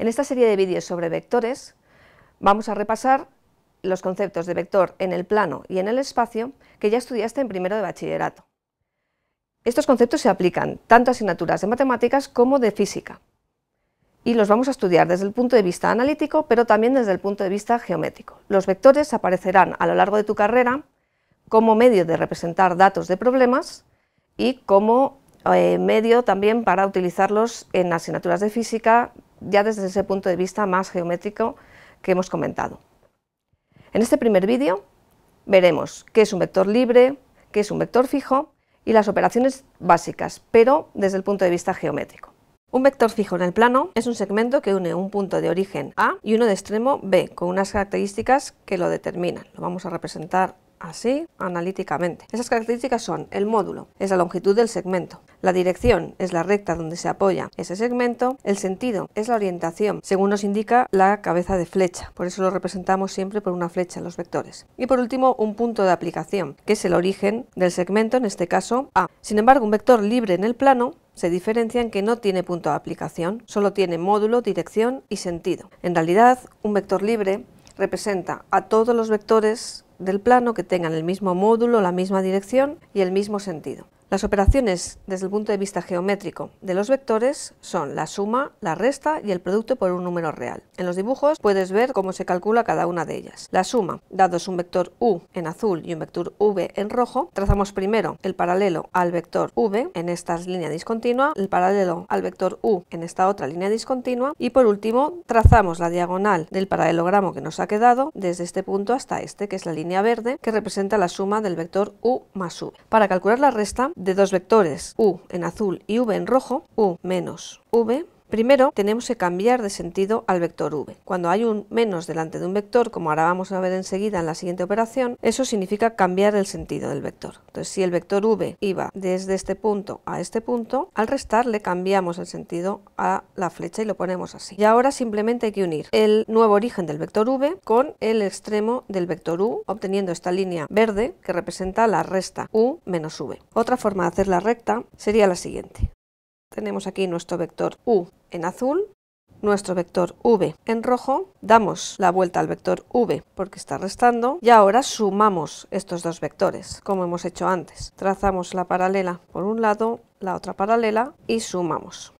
En esta serie de vídeos sobre vectores vamos a repasar los conceptos de vector en el plano y en el espacio que ya estudiaste en primero de bachillerato. Estos conceptos se aplican tanto a asignaturas de matemáticas como de física y los vamos a estudiar desde el punto de vista analítico, pero también desde el punto de vista geométrico. Los vectores aparecerán a lo largo de tu carrera como medio de representar datos de problemas y como eh, medio también para utilizarlos en asignaturas de física, ya desde ese punto de vista más geométrico que hemos comentado. En este primer vídeo veremos qué es un vector libre, qué es un vector fijo y las operaciones básicas, pero desde el punto de vista geométrico. Un vector fijo en el plano es un segmento que une un punto de origen A y uno de extremo B con unas características que lo determinan. Lo vamos a representar así analíticamente. Esas características son el módulo, es la longitud del segmento, la dirección es la recta donde se apoya ese segmento, el sentido es la orientación, según nos indica la cabeza de flecha, por eso lo representamos siempre por una flecha los vectores. Y por último, un punto de aplicación, que es el origen del segmento, en este caso A. Sin embargo, un vector libre en el plano se diferencia en que no tiene punto de aplicación, solo tiene módulo, dirección y sentido. En realidad, un vector libre representa a todos los vectores del plano que tengan el mismo módulo, la misma dirección y el mismo sentido. Las operaciones desde el punto de vista geométrico de los vectores son la suma, la resta y el producto por un número real. En los dibujos puedes ver cómo se calcula cada una de ellas. La suma, dados un vector u en azul y un vector v en rojo, trazamos primero el paralelo al vector v en esta línea discontinua, el paralelo al vector u en esta otra línea discontinua y por último trazamos la diagonal del paralelogramo que nos ha quedado desde este punto hasta este, que es la línea verde que representa la suma del vector u más u. Para calcular la resta de dos vectores u en azul y v en rojo, u menos v Primero, tenemos que cambiar de sentido al vector v. Cuando hay un menos delante de un vector, como ahora vamos a ver enseguida en la siguiente operación, eso significa cambiar el sentido del vector. Entonces, si el vector v iba desde este punto a este punto, al restar le cambiamos el sentido a la flecha y lo ponemos así. Y ahora simplemente hay que unir el nuevo origen del vector v con el extremo del vector u, obteniendo esta línea verde que representa la resta u menos v. Otra forma de hacer la recta sería la siguiente. Tenemos aquí nuestro vector U en azul, nuestro vector V en rojo, damos la vuelta al vector V porque está restando y ahora sumamos estos dos vectores como hemos hecho antes. Trazamos la paralela por un lado, la otra paralela y sumamos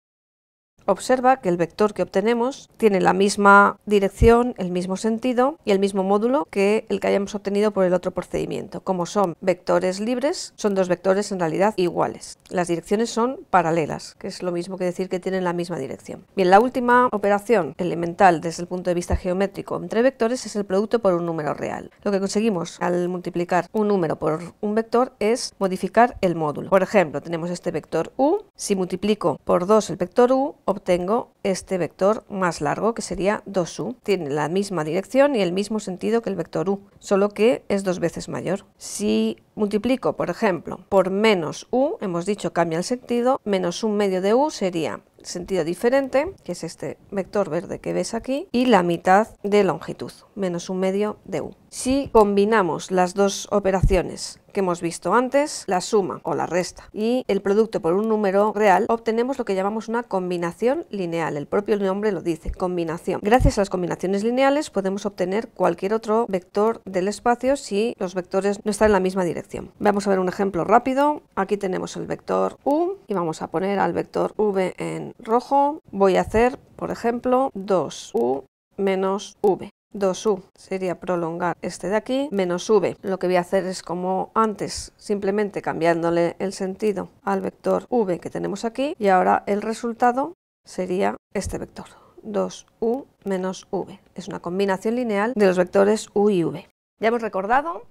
observa que el vector que obtenemos tiene la misma dirección, el mismo sentido y el mismo módulo que el que hayamos obtenido por el otro procedimiento. Como son vectores libres, son dos vectores en realidad iguales. Las direcciones son paralelas, que es lo mismo que decir que tienen la misma dirección. Bien, la última operación elemental desde el punto de vista geométrico entre vectores es el producto por un número real. Lo que conseguimos al multiplicar un número por un vector es modificar el módulo. Por ejemplo, tenemos este vector u. Si multiplico por 2 el vector u, obtengo este vector más largo, que sería 2u. Tiene la misma dirección y el mismo sentido que el vector u, solo que es dos veces mayor. Si Multiplico, por ejemplo, por menos u, hemos dicho cambia el sentido, menos un medio de u sería sentido diferente, que es este vector verde que ves aquí, y la mitad de longitud, menos un medio de u. Si combinamos las dos operaciones que hemos visto antes, la suma o la resta y el producto por un número real, obtenemos lo que llamamos una combinación lineal. El propio nombre lo dice, combinación. Gracias a las combinaciones lineales podemos obtener cualquier otro vector del espacio si los vectores no están en la misma dirección. Vamos a ver un ejemplo rápido. Aquí tenemos el vector U y vamos a poner al vector V en rojo. Voy a hacer, por ejemplo, 2U menos V. 2u sería prolongar este de aquí, menos v. Lo que voy a hacer es como antes, simplemente cambiándole el sentido al vector v que tenemos aquí y ahora el resultado sería este vector, 2u menos v. Es una combinación lineal de los vectores u y v. Ya hemos recordado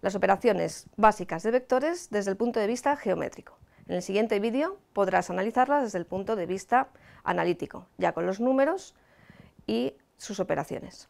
las operaciones básicas de vectores desde el punto de vista geométrico. En el siguiente vídeo podrás analizarlas desde el punto de vista analítico, ya con los números y sus operaciones.